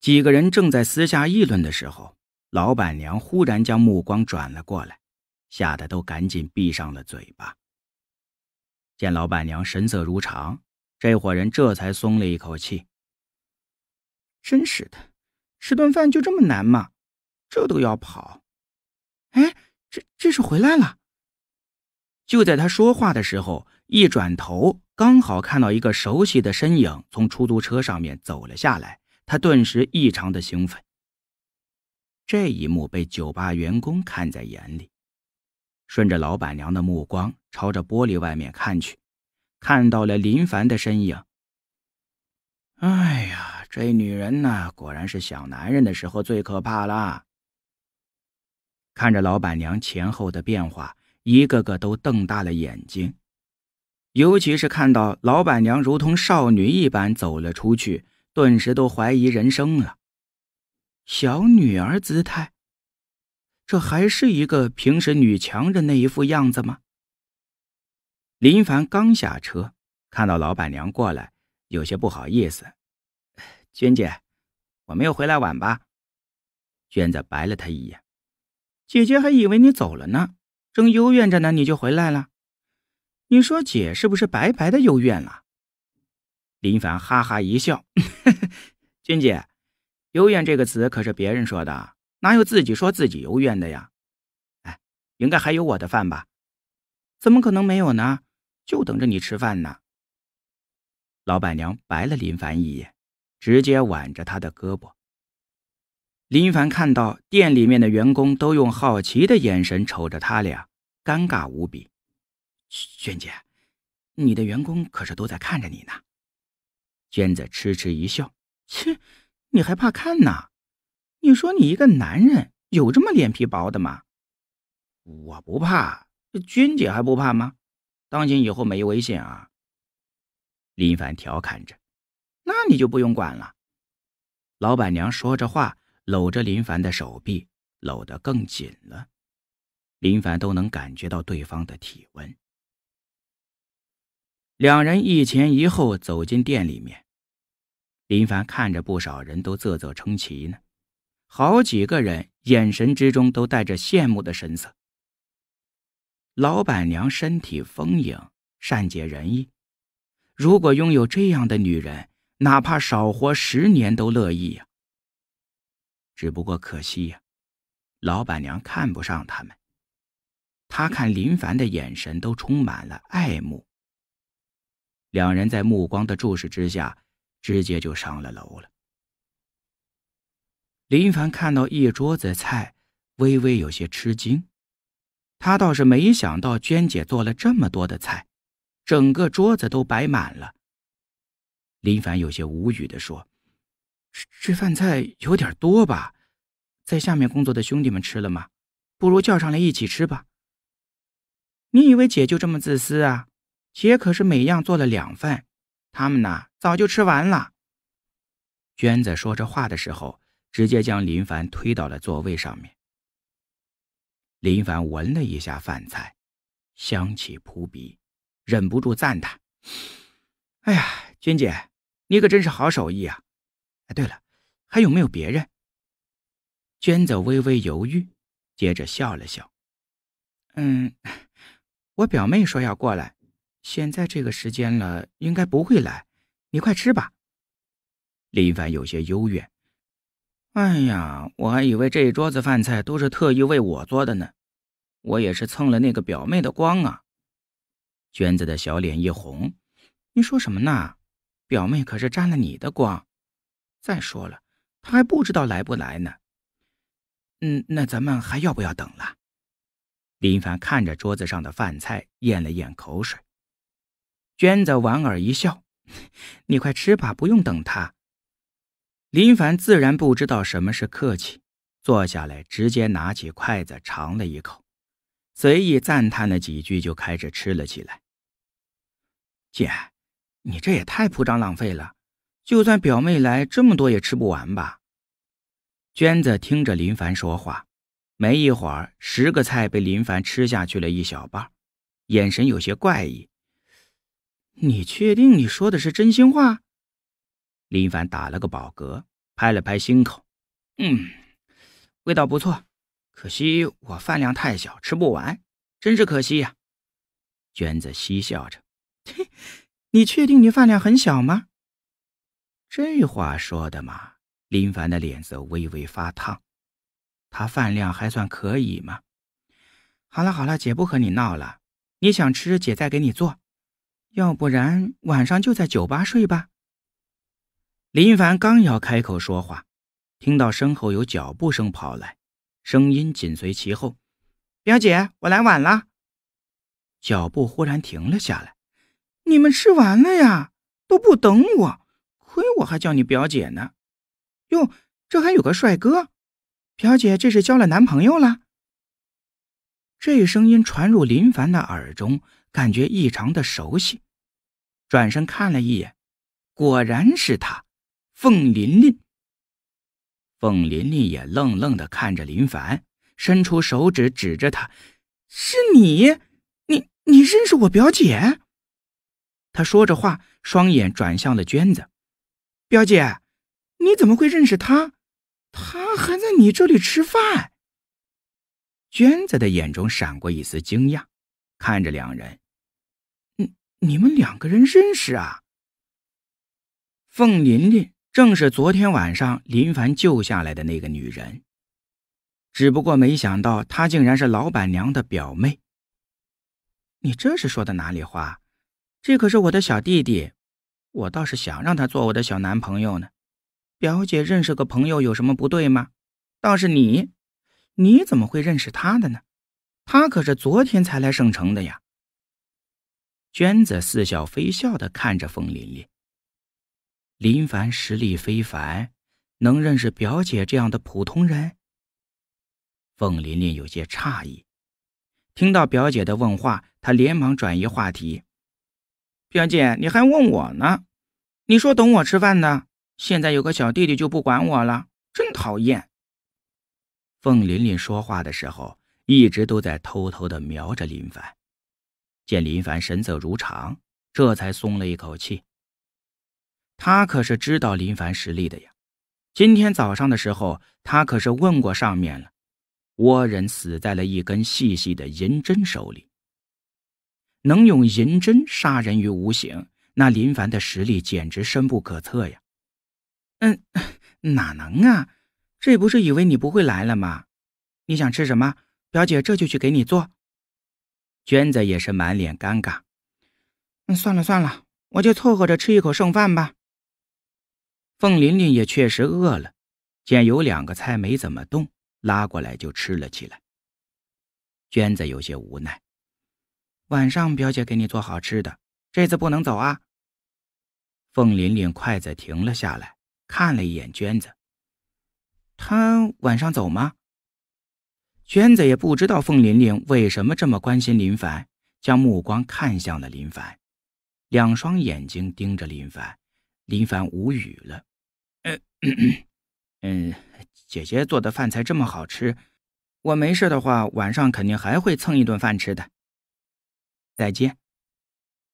几个人正在私下议论的时候，老板娘忽然将目光转了过来，吓得都赶紧闭上了嘴巴。见老板娘神色如常，这伙人这才松了一口气。真是的，吃顿饭就这么难吗？这都要跑！哎，这这是回来了！就在他说话的时候，一转头，刚好看到一个熟悉的身影从出租车上面走了下来。他顿时异常的兴奋，这一幕被酒吧员工看在眼里，顺着老板娘的目光朝着玻璃外面看去，看到了林凡的身影。哎呀，这女人呐，果然是想男人的时候最可怕了。看着老板娘前后的变化，一个个都瞪大了眼睛，尤其是看到老板娘如同少女一般走了出去。顿时都怀疑人生了。小女儿姿态，这还是一个平时女强人那一副样子吗？林凡刚下车，看到老板娘过来，有些不好意思。娟姐，我没有回来晚吧？娟子白了他一眼：“姐姐还以为你走了呢，正幽怨着呢，你就回来了。你说姐是不是白白的幽怨了？”林凡哈哈一笑，呵呵，君姐，“幽怨”这个词可是别人说的，哪有自己说自己幽怨的呀？哎，应该还有我的饭吧？怎么可能没有呢？就等着你吃饭呢。老板娘白了林凡一眼，直接挽着他的胳膊。林凡看到店里面的员工都用好奇的眼神瞅着他俩，尴尬无比。萱姐，你的员工可是都在看着你呢。娟子嗤嗤一笑：“切，你还怕看呐？你说你一个男人有这么脸皮薄的吗？我不怕，这娟姐还不怕吗？当心以后没危险啊！”林凡调侃着：“那你就不用管了。”老板娘说着话，搂着林凡的手臂搂得更紧了，林凡都能感觉到对方的体温。两人一前一后走进店里面，林凡看着不少人都啧啧称奇呢，好几个人眼神之中都带着羡慕的神色。老板娘身体丰盈，善解人意，如果拥有这样的女人，哪怕少活十年都乐意呀。只不过可惜呀，老板娘看不上他们，她看林凡的眼神都充满了爱慕。两人在目光的注视之下，直接就上了楼了。林凡看到一桌子菜，微微有些吃惊。他倒是没想到娟姐做了这么多的菜，整个桌子都摆满了。林凡有些无语地说：“这这饭菜有点多吧？在下面工作的兄弟们吃了吗？不如叫上来一起吃吧。你以为姐就这么自私啊？”姐可是每样做了两份，他们呢早就吃完了。娟子说着话的时候，直接将林凡推到了座位上面。林凡闻了一下饭菜，香气扑鼻，忍不住赞叹：“哎呀，娟姐，你可真是好手艺啊！”哎，对了，还有没有别人？娟子微微犹豫，接着笑了笑：“嗯，我表妹说要过来。”现在这个时间了，应该不会来。你快吃吧。林凡有些幽怨：“哎呀，我还以为这一桌子饭菜都是特意为我做的呢，我也是蹭了那个表妹的光啊。”娟子的小脸一红：“你说什么呢？表妹可是沾了你的光。再说了，她还不知道来不来呢。嗯，那咱们还要不要等了？”林凡看着桌子上的饭菜，咽了咽口水。娟子莞尔一笑：“你快吃吧，不用等他。”林凡自然不知道什么是客气，坐下来直接拿起筷子尝了一口，随意赞叹了几句，就开始吃了起来。“姐，你这也太铺张浪费了，就算表妹来这么多也吃不完吧？”娟子听着林凡说话，没一会儿，十个菜被林凡吃下去了一小半，眼神有些怪异。你确定你说的是真心话？林凡打了个饱嗝，拍了拍心口，嗯，味道不错，可惜我饭量太小，吃不完，真是可惜呀。娟子嬉笑着，你确定你饭量很小吗？这话说的嘛，林凡的脸色微微发烫，他饭量还算可以嘛。好了好了，姐不和你闹了，你想吃，姐再给你做。要不然晚上就在酒吧睡吧。林凡刚要开口说话，听到身后有脚步声跑来，声音紧随其后。表姐，我来晚了。脚步忽然停了下来。你们吃完了呀？都不等我？亏我还叫你表姐呢。哟，这还有个帅哥。表姐这是交了男朋友了？这声音传入林凡的耳中。感觉异常的熟悉，转身看了一眼，果然是他，凤琳琳。凤琳琳也愣愣的看着林凡，伸出手指指着他：“是你，你你认识我表姐？”他说着话，双眼转向了娟子：“表姐，你怎么会认识他？他还在你这里吃饭？”娟子的眼中闪过一丝惊讶，看着两人。你们两个人认识啊？凤琳琳正是昨天晚上林凡救下来的那个女人，只不过没想到她竟然是老板娘的表妹。你这是说的哪里话？这可是我的小弟弟，我倒是想让他做我的小男朋友呢。表姐认识个朋友有什么不对吗？倒是你，你怎么会认识他的呢？他可是昨天才来省城的呀。娟子似笑非笑的看着凤琳琳。林凡实力非凡，能认识表姐这样的普通人。凤琳琳有些诧异，听到表姐的问话，她连忙转移话题：“表姐，你还问我呢？你说等我吃饭呢，现在有个小弟弟就不管我了，真讨厌。”凤琳琳说话的时候，一直都在偷偷的瞄着林凡。见林凡神色如常，这才松了一口气。他可是知道林凡实力的呀。今天早上的时候，他可是问过上面了。倭人死在了一根细细的银针手里。能用银针杀人于无形，那林凡的实力简直深不可测呀。嗯，哪能啊？这不是以为你不会来了吗？你想吃什么？表姐这就去给你做。娟子也是满脸尴尬。算了算了，我就凑合着吃一口剩饭吧。凤玲玲也确实饿了，见有两个菜没怎么动，拉过来就吃了起来。娟子有些无奈。晚上表姐给你做好吃的，这次不能走啊。凤玲玲筷子停了下来，看了一眼娟子。他晚上走吗？娟子也不知道凤玲玲为什么这么关心林凡，将目光看向了林凡，两双眼睛盯着林凡，林凡无语了。嗯 嗯，姐姐做的饭菜这么好吃，我没事的话晚上肯定还会蹭一顿饭吃的。再见。